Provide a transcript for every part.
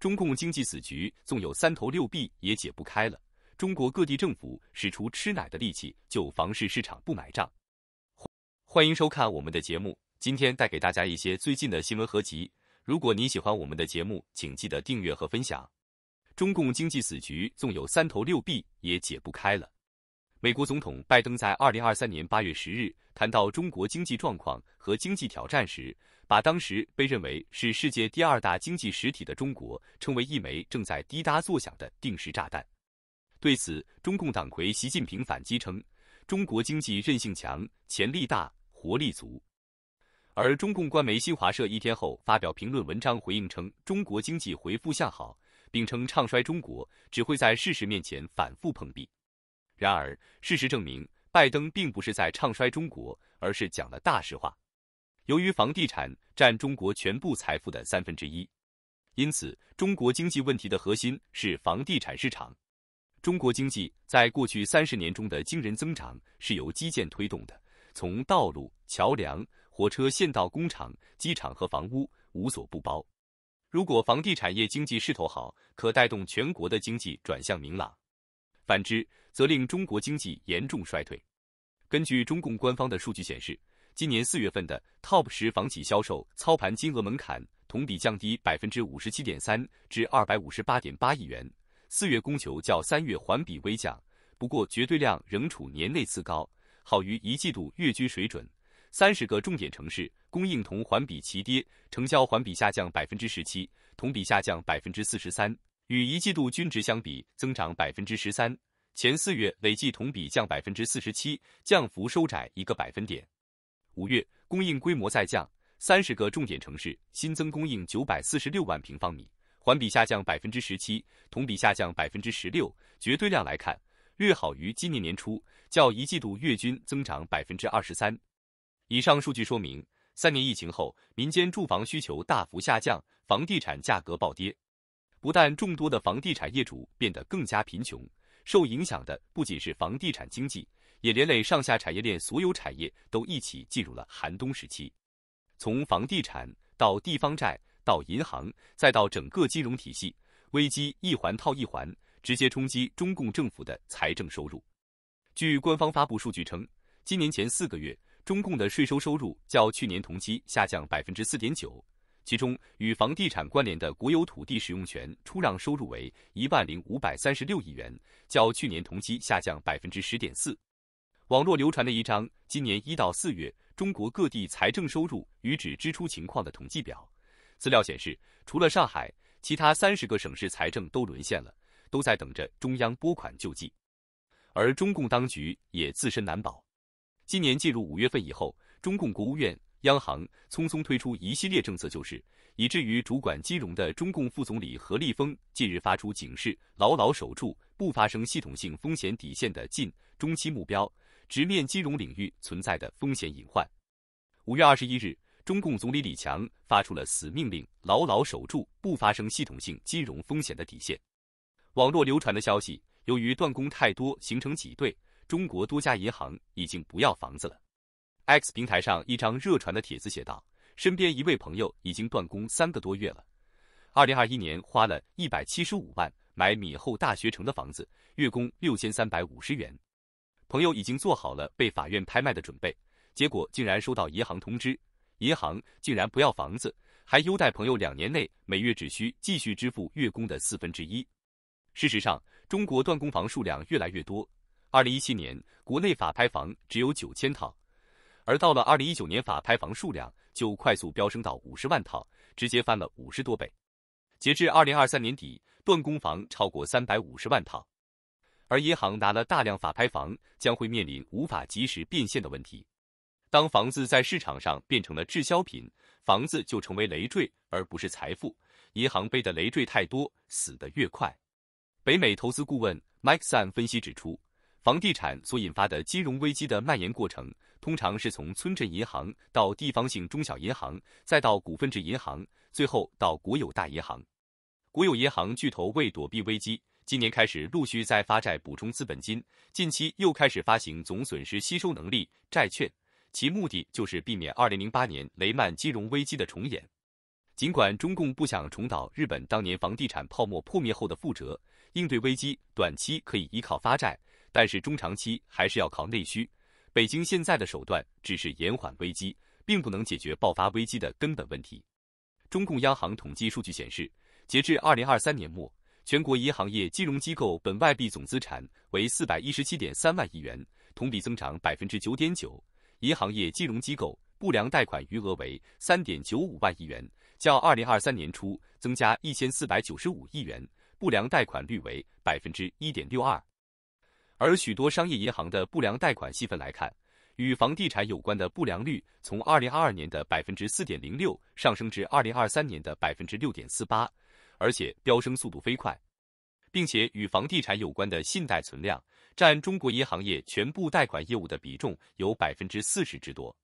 中共经济死局，纵有三头六臂也解不开了。中国各地政府使出吃奶的力气，就房市市场不买账。欢迎收看我们的节目，今天带给大家一些最近的新闻合集。如果你喜欢我们的节目，请记得订阅和分享。中共经济死局，纵有三头六臂也解不开了。美国总统拜登在2023年8月10日谈到中国经济状况和经济挑战时，把当时被认为是世界第二大经济实体的中国称为一枚正在滴答作响的定时炸弹。对此，中共党魁习近平反击称，中国经济韧性强、潜力大、活力足。而中共官媒新华社一天后发表评论文章回应称，中国经济回复向好，并称唱衰中国只会在事实面前反复碰壁。然而，事实证明，拜登并不是在唱衰中国，而是讲了大实话。由于房地产占中国全部财富的三分之一，因此中国经济问题的核心是房地产市场。中国经济在过去三十年中的惊人增长是由基建推动的，从道路、桥梁、火车、线道、工厂、机场和房屋无所不包。如果房地产业经济势头好，可带动全国的经济转向明朗。反之，则令中国经济严重衰退。根据中共官方的数据显示，今年四月份的 TOP 十房企销售操盘金额门槛同比降低百分之五十七点三至二百五十八点八亿元。四月供求较三月环比微降，不过绝对量仍处年内次高，好于一季度月均水准。三十个重点城市供应同环比齐跌，成交环比下降百分之十七，同比下降百分之四十三。与一季度均值相比增长百分之十三，前四月累计同比降百分之四十七，降幅收窄一个百分点。五月供应规模再降，三十个重点城市新增供应九百四十六万平方米，环比下降百分之十七，同比下降百分之十六。绝对量来看，略好于今年年初，较一季度月均增长百分之二十三。以上数据说明，三年疫情后，民间住房需求大幅下降，房地产价格暴跌。不但众多的房地产业主变得更加贫穷，受影响的不仅是房地产经济，也连累上下产业链，所有产业都一起进入了寒冬时期。从房地产到地方债到银行，再到整个金融体系，危机一环套一环，直接冲击中共政府的财政收入。据官方发布数据称，今年前四个月，中共的税收收入较去年同期下降百分之四点九。其中与房地产关联的国有土地使用权出让收入为一万零五百三十六亿元，较去年同期下降百分之十点四。网络流传的一张今年一到四月中国各地财政收入与指支出情况的统计表，资料显示，除了上海，其他三十个省市财政都沦陷了，都在等着中央拨款救济。而中共当局也自身难保，今年进入五月份以后，中共国务院。央行匆匆推出一系列政策，救市，以至于主管金融的中共副总理何立峰近日发出警示，牢牢守住不发生系统性风险底线的近中期目标，直面金融领域存在的风险隐患。五月二十一日，中共总理李强发出了死命令，牢牢守住不发生系统性金融风险的底线。网络流传的消息，由于断供太多形成挤兑，中国多家银行已经不要房子了。X 平台上一张热传的帖子写道：“身边一位朋友已经断供三个多月了。二零二一年花了一百七十五万买米后大学城的房子，月供六千三百五十元。朋友已经做好了被法院拍卖的准备，结果竟然收到银行通知，银行竟然不要房子，还优待朋友两年内每月只需继续支付月供的四分之一。”事实上，中国断供房数量越来越多。二零一七年，国内法拍房只有九千套。而到了二零一九年，法拍房数量就快速飙升到五十万套，直接翻了五十多倍。截至二零二三年底，断供房超过三百五十万套，而银行拿了大量法拍房，将会面临无法及时变现的问题。当房子在市场上变成了滞销品，房子就成为累赘而不是财富。银行背的累赘太多，死得越快。北美投资顾问 Mike Sun 分析指出。房地产所引发的金融危机的蔓延过程，通常是从村镇银行到地方性中小银行，再到股份制银行，最后到国有大银行。国有银行巨头为躲避危机，今年开始陆续在发债补充资本金，近期又开始发行总损失吸收能力债券，其目的就是避免二零零八年雷曼金融危机的重演。尽管中共不想重蹈日本当年房地产泡沫破灭后的覆辙，应对危机，短期可以依靠发债。但是中长期还是要靠内需。北京现在的手段只是延缓危机，并不能解决爆发危机的根本问题。中共央行统计数据显示，截至二零二三年末，全国银行业金融机构本外币总资产为四百一十七点三万亿元，同比增长百分之九点九。银行业金融机构不良贷款余额为三点九五万亿元，较二零二三年初增加一千四百九十五亿元，不良贷款率为百分之一点六二。而许多商业银行的不良贷款细分来看，与房地产有关的不良率从二零二二年的百分之四点零六上升至二零二三年的百分之六点四八，而且飙升速度飞快，并且与房地产有关的信贷存量占中国银行业全部贷款业务的比重有百分之四十之多。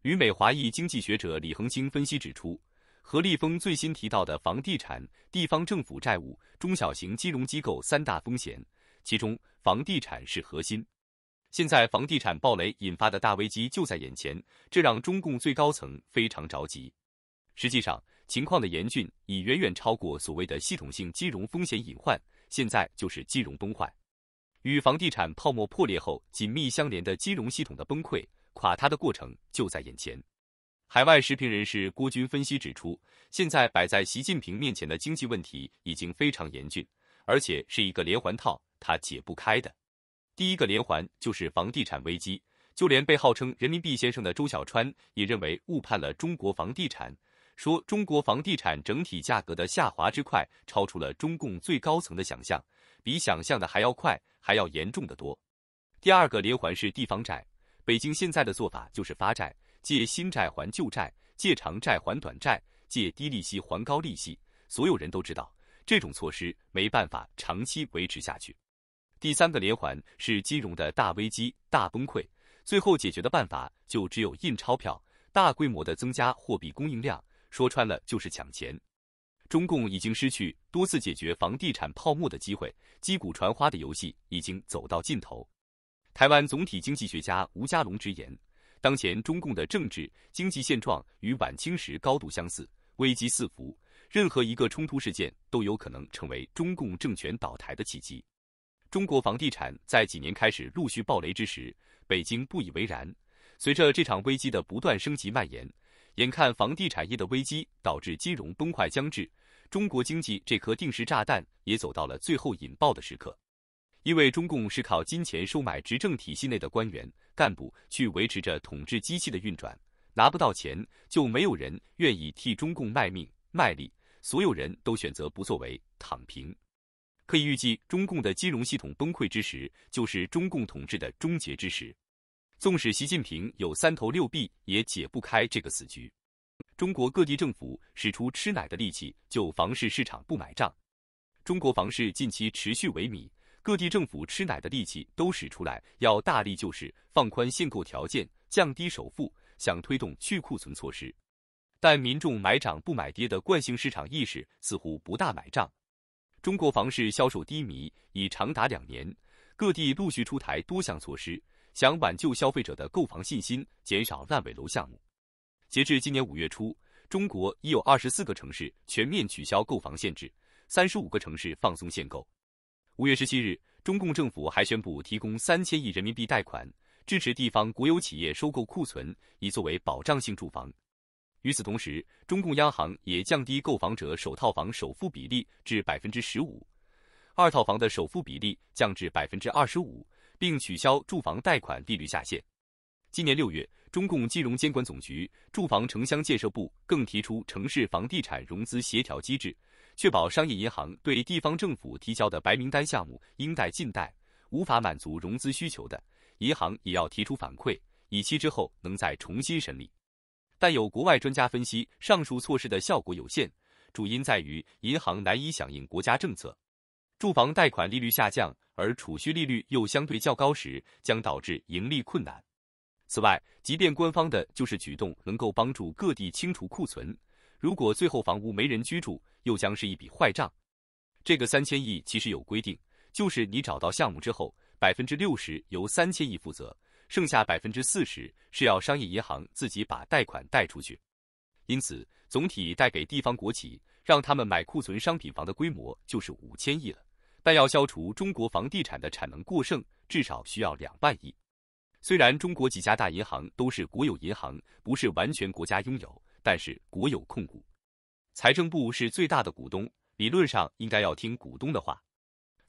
旅美华裔经济学者李恒星分析指出，何立峰最新提到的房地产、地方政府债务、中小型金融机构三大风险。其中房地产是核心，现在房地产暴雷引发的大危机就在眼前，这让中共最高层非常着急。实际上，情况的严峻已远远超过所谓的系统性金融风险隐患，现在就是金融崩坏，与房地产泡沫破裂后紧密相连的金融系统的崩溃垮塌的过程就在眼前。海外时评人士郭军分析指出，现在摆在习近平面前的经济问题已经非常严峻，而且是一个连环套。他解不开的，第一个连环就是房地产危机。就连被号称人民币先生的周小川也认为误判了中国房地产，说中国房地产整体价格的下滑之快，超出了中共最高层的想象，比想象的还要快，还要严重的多。第二个连环是地方债。北京现在的做法就是发债，借新债还旧债，借长债还短债，借低利息还高利息。所有人都知道，这种措施没办法长期维持下去。第三个连环是金融的大危机、大崩溃，最后解决的办法就只有印钞票，大规模的增加货币供应量，说穿了就是抢钱。中共已经失去多次解决房地产泡沫的机会，击鼓传花的游戏已经走到尽头。台湾总体经济学家吴家龙直言，当前中共的政治经济现状与晚清时高度相似，危机四伏，任何一个冲突事件都有可能成为中共政权倒台的契机。中国房地产在几年开始陆续暴雷之时，北京不以为然。随着这场危机的不断升级蔓延，眼看房地产业的危机导致金融崩坏将至，中国经济这颗定时炸弹也走到了最后引爆的时刻。因为中共是靠金钱收买执政体系内的官员干部去维持着统治机器的运转，拿不到钱，就没有人愿意替中共卖命卖力，所有人都选择不作为，躺平。可以预计，中共的金融系统崩溃之时，就是中共统治的终结之时。纵使习近平有三头六臂，也解不开这个死局。中国各地政府使出吃奶的力气，就房市市场不买账。中国房市近期持续萎靡，各地政府吃奶的力气都使出来，要大力就是放宽限购条件、降低首付，想推动去库存措施。但民众买涨不买跌的惯性市场意识，似乎不大买账。中国房市销售低迷已长达两年，各地陆续出台多项措施，想挽救消费者的购房信心，减少烂尾楼项目。截至今年五月初，中国已有二十四个城市全面取消购房限制，三十五个城市放松限购。五月十七日，中共政府还宣布提供三千亿人民币贷款，支持地方国有企业收购库存，以作为保障性住房。与此同时，中共央行也降低购房者首套房首付比例至百分之十五，二套房的首付比例降至百分之二十五，并取消住房贷款利率下限。今年六月，中共金融监管总局、住房城乡建设部更提出城市房地产融资协调机制，确保商业银行对地方政府提交的白名单项目应贷尽贷。无法满足融资需求的银行也要提出反馈，以期之后能再重新审理。但有国外专家分析，上述措施的效果有限，主因在于银行难以响应国家政策。住房贷款利率下降，而储蓄利率又相对较高时，将导致盈利困难。此外，即便官方的救市举动能够帮助各地清除库存，如果最后房屋没人居住，又将是一笔坏账。这个三千亿其实有规定，就是你找到项目之后，百分之六十由三千亿负责。剩下百分之四十是要商业银行自己把贷款贷出去，因此总体贷给地方国企让他们买库存商品房的规模就是五千亿了。但要消除中国房地产的产能过剩，至少需要两万亿。虽然中国几家大银行都是国有银行，不是完全国家拥有，但是国有控股，财政部是最大的股东，理论上应该要听股东的话。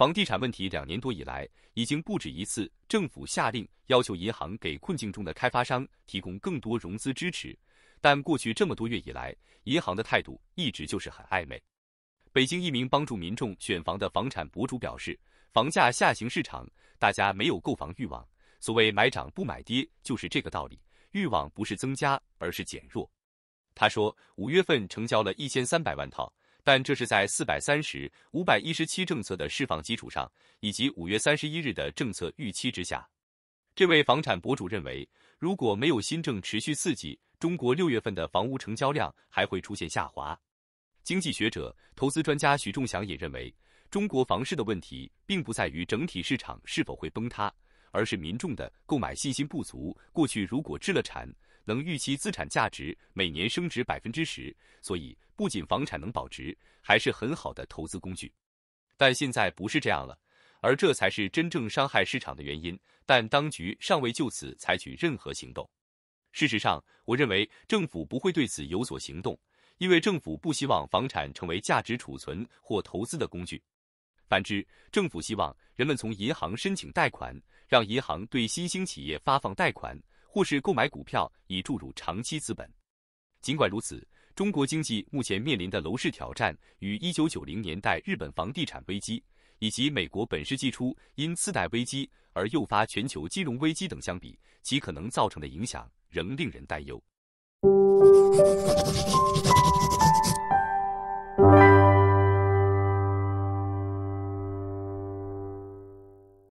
房地产问题两年多以来，已经不止一次，政府下令要求银行给困境中的开发商提供更多融资支持，但过去这么多月以来，银行的态度一直就是很暧昧。北京一名帮助民众选房的房产博主表示，房价下行市场，大家没有购房欲望。所谓买涨不买跌，就是这个道理，欲望不是增加，而是减弱。他说，五月份成交了一千三百万套。但这是在四百三十、五百一十七政策的释放基础上，以及五月三十一日的政策预期之下。这位房产博主认为，如果没有新政持续刺激，中国六月份的房屋成交量还会出现下滑。经济学者、投资专家许仲祥也认为，中国房市的问题并不在于整体市场是否会崩塌，而是民众的购买信心不足。过去如果置了产。能预期资产价值每年升值百分之十，所以不仅房产能保值，还是很好的投资工具。但现在不是这样了，而这才是真正伤害市场的原因。但当局尚未就此采取任何行动。事实上，我认为政府不会对此有所行动，因为政府不希望房产成为价值储存或投资的工具。反之，政府希望人们从银行申请贷款，让银行对新兴企业发放贷款。或是购买股票以注入长期资本。尽管如此，中国经济目前面临的楼市挑战，与一九九零年代日本房地产危机，以及美国本世纪初因次贷危机而诱发全球金融危机等相比，其可能造成的影响仍令人担忧。